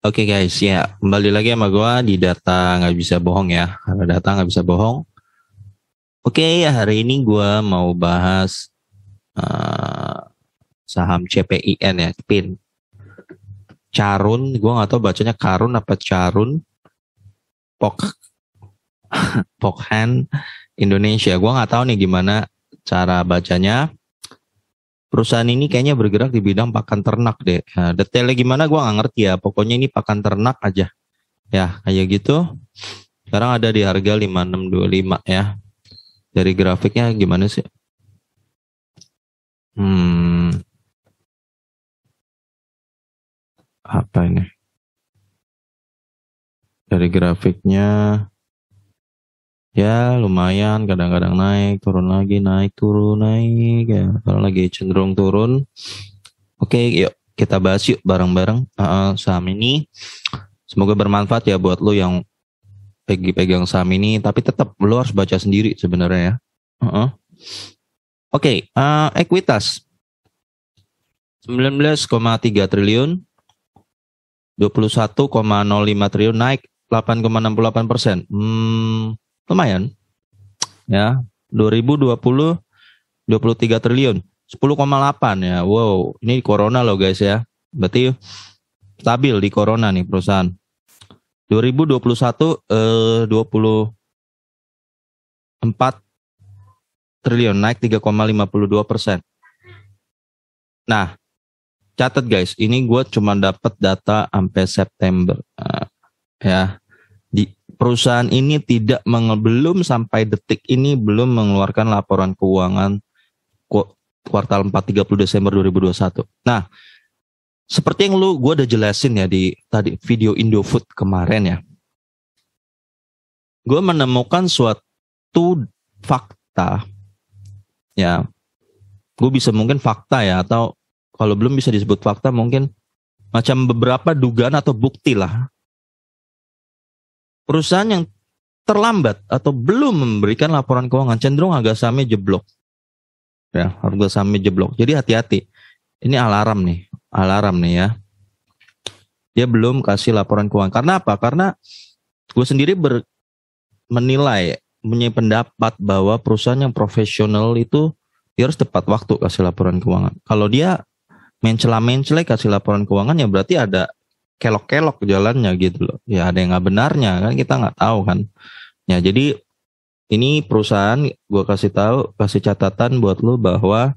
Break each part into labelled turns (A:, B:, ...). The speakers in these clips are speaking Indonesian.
A: Oke okay guys, ya kembali lagi sama gue di data nggak bisa bohong ya, karena data nggak bisa bohong. Oke okay, ya hari ini gue mau bahas uh, saham CPIN ya, PIN. Carun, gue nggak tahu bacanya Karun apa Carun. Pok Pokhan Indonesia, gue nggak tahu nih gimana cara bacanya perusahaan ini kayaknya bergerak di bidang pakan ternak deh. Nah, detailnya gimana gue nggak ngerti ya. Pokoknya ini pakan ternak aja. Ya kayak gitu. Sekarang ada di harga 5625 ya. Dari grafiknya gimana sih? Hmm. Apa ini? Dari grafiknya ya lumayan kadang-kadang naik turun lagi naik turun naik ya kalau lagi cenderung turun oke yuk kita bahas yuk bareng-bareng uh, saham ini semoga bermanfaat ya buat lo yang pegi pegang saham ini tapi tetap lo harus baca sendiri sebenarnya ya uh -uh. oke okay, uh, eh, ekuitas 19,3 triliun 21,05 triliun naik 8,68 persen hmm lumayan ya 2020 23 triliun 10,8 ya wow ini corona loh guys ya berarti stabil di corona nih perusahaan 2021 eh, 24 triliun naik 3,52 persen nah catat guys ini gue cuma dapat data sampai September uh, ya perusahaan ini tidak belum sampai detik ini belum mengeluarkan laporan keuangan kuartal 4 30 Desember 2021. Nah, seperti yang lu gue udah jelasin ya di tadi video Indofood kemarin ya. Gue menemukan suatu fakta ya. Gue bisa mungkin fakta ya atau kalau belum bisa disebut fakta mungkin macam beberapa dugaan atau bukti lah perusahaan yang terlambat atau belum memberikan laporan keuangan cenderung agak sami jeblok. Ya, harga sami jeblok. Jadi hati-hati. Ini alarm nih, alarm nih ya. Dia belum kasih laporan keuangan. Karena apa? Karena gue sendiri ber, menilai, punya pendapat bahwa perusahaan yang profesional itu dia harus tepat waktu kasih laporan keuangan. Kalau dia mencela-mencela kasih laporan keuangan ya berarti ada kelok-kelok jalannya gitu loh. Ya ada yang nggak benarnya kan kita nggak tahu kan. Ya jadi ini perusahaan gue kasih tahu kasih catatan buat lo bahwa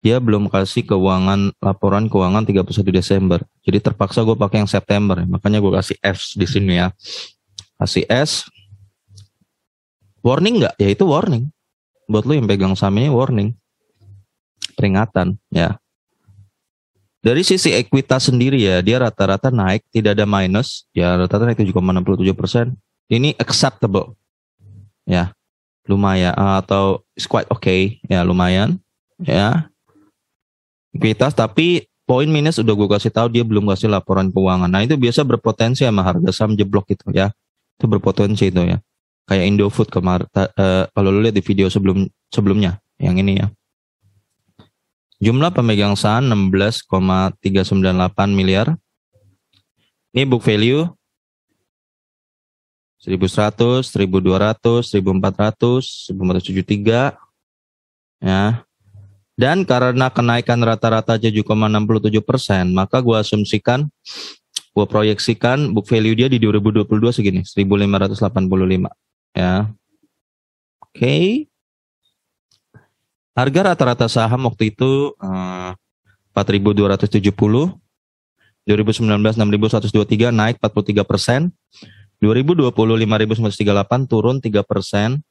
A: dia belum kasih keuangan laporan keuangan 31 Desember. Jadi terpaksa gue pakai yang September. Makanya gue kasih F di sini ya. Kasih S. Warning nggak? Ya itu warning. Buat lo yang pegang sahamnya warning. Peringatan ya. Dari sisi ekuitas sendiri ya, dia rata-rata naik, tidak ada minus, ya rata-rata naik 7,67 persen. Ini acceptable, ya lumayan eh, atau it's quite okay, ya lumayan, ya ekuitas. Tapi poin minus udah gue kasih tahu dia belum kasih laporan keuangan. Nah itu biasa berpotensi sama harga saham jeblok gitu ya, itu berpotensi itu ya. Kayak Indofood kemarin, uh, eh, kalau lu lihat di video sebelum sebelumnya, yang ini ya Jumlah pemegang saham 16,398 miliar. Ini book value 1100, 1200, 1400, 1473 ya. Dan karena kenaikan rata-rata 7,67 persen, maka gue asumsikan, gue proyeksikan book value dia di 2022 segini, 1585 ya. Oke. Okay. Harga rata-rata saham waktu itu uh, 4.270, 2019 6.123 naik 43 persen, 2020 5.938 turun 3 persen,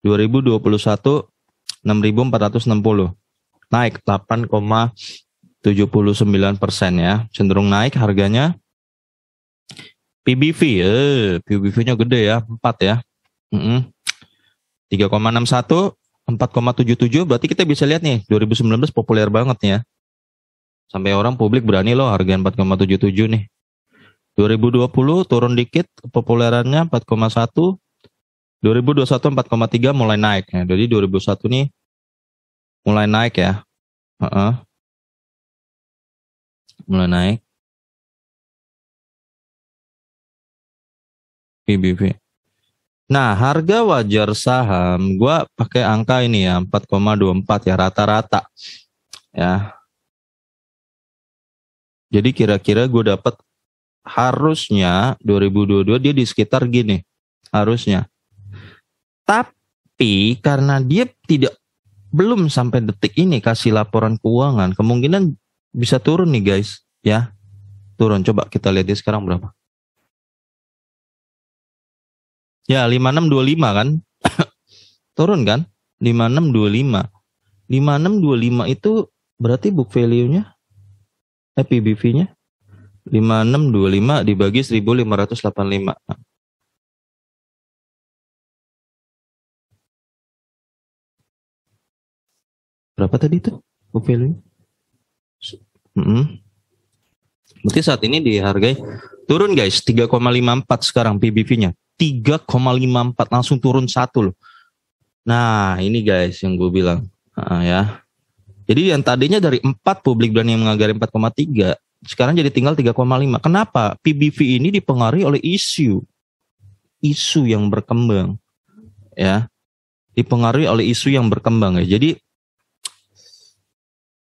A: 2021 6.460 naik 8,79 persen ya, cenderung naik harganya. PBV, eh, PBV-nya gede ya, 4 ya. Mm hmm 3,61 4,77 berarti kita bisa lihat nih 2019 populer banget ya. Sampai orang publik berani loh harga 4,77 nih. 2020 turun dikit kepopulerannya 4,1. 2021 4,3 mulai naik ya. Jadi 2001 nih mulai naik ya. Uh -uh. Mulai naik. PBV. Nah, harga wajar saham gua pakai angka ini ya 4,24 ya rata-rata. Ya. Jadi kira-kira gue dapat harusnya 2022 dia di sekitar gini. Harusnya. Tapi karena dia tidak belum sampai detik ini kasih laporan keuangan, kemungkinan bisa turun nih guys, ya. Turun coba kita lihat dia sekarang berapa. Ya, 5625 kan? Turun kan? 5625. 5625 itu berarti book value-nya eh PBV-nya 5625 dibagi 1585. Berapa tadi itu book value? Mm -hmm. Berarti saat ini di harga turun guys 3,54 sekarang PBV-nya. 3,54 langsung turun satu loh. Nah, ini guys yang gue bilang. Nah, ya. Jadi yang tadinya dari 4 publik berani mengagari 4,3, sekarang jadi tinggal 3,5. Kenapa? PBV ini dipengaruhi oleh isu. Isu yang berkembang. Ya. Dipengaruhi oleh isu yang berkembang ya. Jadi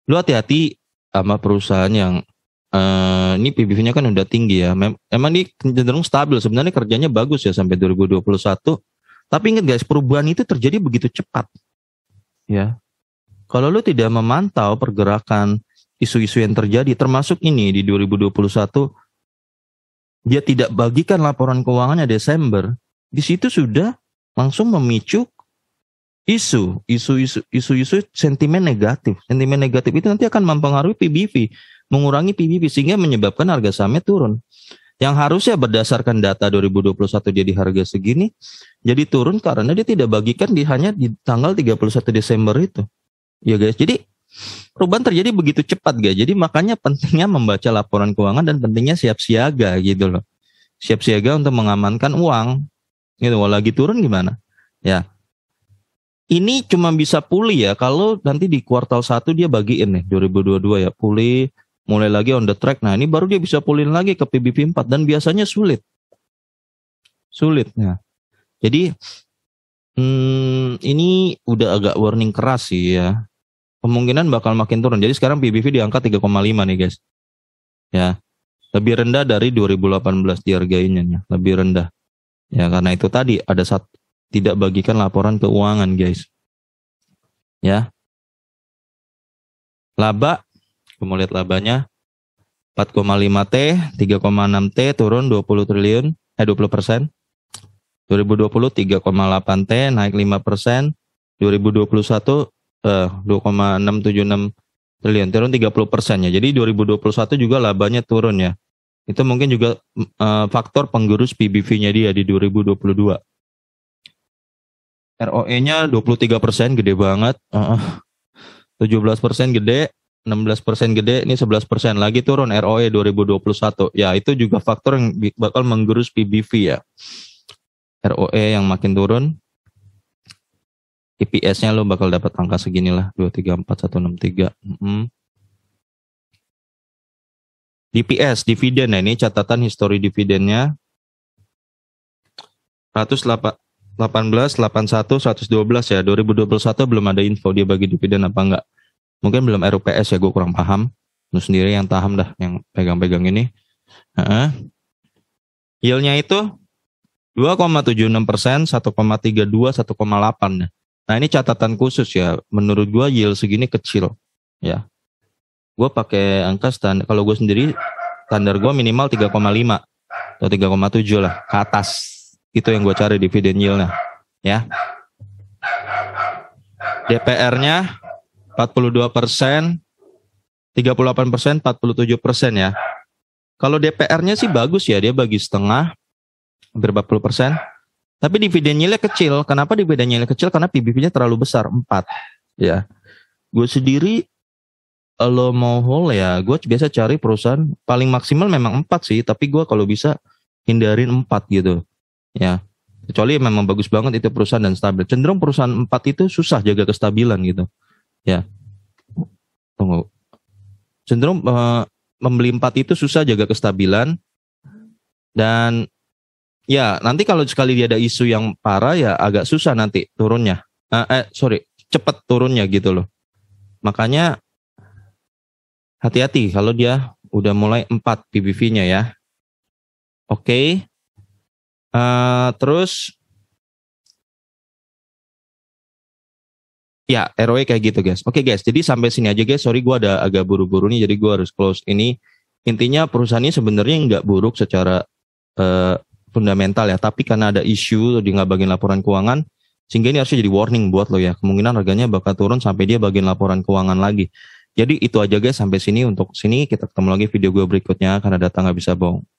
A: lu hati-hati sama perusahaan yang uh, ini PBV-nya kan udah tinggi ya. Mem emang ini cenderung stabil. Sebenarnya kerjanya bagus ya sampai 2021. Tapi ingat guys, perubahan itu terjadi begitu cepat. Ya. Kalau lu tidak memantau pergerakan isu-isu yang terjadi termasuk ini di 2021 dia tidak bagikan laporan keuangannya Desember. Di situ sudah langsung memicu isu, isu-isu, isu-isu sentimen negatif. Sentimen negatif itu nanti akan mempengaruhi PBV mengurangi PBB sehingga menyebabkan harga sahamnya turun. Yang harusnya berdasarkan data 2021 jadi harga segini, jadi turun karena dia tidak bagikan di hanya di tanggal 31 Desember itu. Ya guys, jadi perubahan terjadi begitu cepat guys. Jadi makanya pentingnya membaca laporan keuangan dan pentingnya siap siaga gitu loh. Siap siaga untuk mengamankan uang. Gitu, walau lagi turun gimana? Ya, ini cuma bisa pulih ya kalau nanti di kuartal 1 dia bagiin nih 2022 ya pulih mulai lagi on the track. Nah, ini baru dia bisa pulin lagi ke PBP 4 dan biasanya sulit. Sulit. Nah. Jadi hmm, ini udah agak warning keras sih ya. Kemungkinan bakal makin turun. Jadi sekarang PBP di angka 3,5 nih, guys. Ya. Lebih rendah dari 2018 dihargainya ya. Lebih rendah. Ya, karena itu tadi ada saat tidak bagikan laporan keuangan, guys. Ya. Laba mau lihat labanya 4,5 T, 3,6 T turun 20 triliun, eh 20 persen. 2020 3,8 T naik 5 persen. 2021 eh, 2,676 triliun turun 30 persen ya. Jadi 2021 juga labanya turun ya. Itu mungkin juga eh, faktor penggerus PBV-nya dia di 2022. ROE-nya 23 persen, gede banget. Uh, 17 persen gede, 16% gede, ini 11% lagi turun ROE 2021. Ya, itu juga faktor yang bakal menggerus PBV ya. ROE yang makin turun, EPS-nya lo bakal dapat angka segini lah, 234163. Mm -hmm. DPS, dividen ya, ini catatan histori dividennya. 118, 81, 112 ya. 2021 belum ada info dia bagi dividen apa enggak mungkin belum RUPS ya gue kurang paham lu sendiri yang paham dah yang pegang-pegang ini uh-uh. yieldnya itu 2,76 persen 1,32 1,8 nah ini catatan khusus ya menurut gue yield segini kecil ya gue pakai angka standar kalau gue sendiri standar gue minimal 3,5 atau 3,7 lah ke atas itu yang gue cari dividen yieldnya ya DPR-nya 42 persen, 38 persen, 47 persen ya. Kalau DPR-nya sih bagus ya, dia bagi setengah, hampir 40 persen. Tapi dividen nilai kecil. Kenapa dividen nilai kecil? Karena PBB-nya terlalu besar, 4. Ya. Gue sendiri lo mau hold ya, gue biasa cari perusahaan paling maksimal memang 4 sih, tapi gue kalau bisa hindarin 4 gitu. Ya. Kecuali memang bagus banget itu perusahaan dan stabil. Cenderung perusahaan 4 itu susah jaga kestabilan gitu ya tunggu cenderung uh, empat itu susah jaga kestabilan dan ya nanti kalau sekali dia ada isu yang parah ya agak susah nanti turunnya uh, eh sorry cepat turunnya gitu loh makanya hati-hati kalau dia udah mulai empat PBV-nya ya oke okay. uh, eh, terus Ya, ROE kayak gitu, guys. Oke, guys. Jadi sampai sini aja, guys. Sorry, gue ada agak buru-buru nih, jadi gue harus close. Ini intinya perusahaan ini sebenarnya nggak buruk secara uh, fundamental ya, tapi karena ada isu di nggak bagian laporan keuangan, sehingga ini harusnya jadi warning buat lo ya. Kemungkinan harganya bakal turun sampai dia bagian laporan keuangan lagi. Jadi itu aja guys sampai sini untuk sini kita ketemu lagi video gue berikutnya karena datang nggak bisa bohong.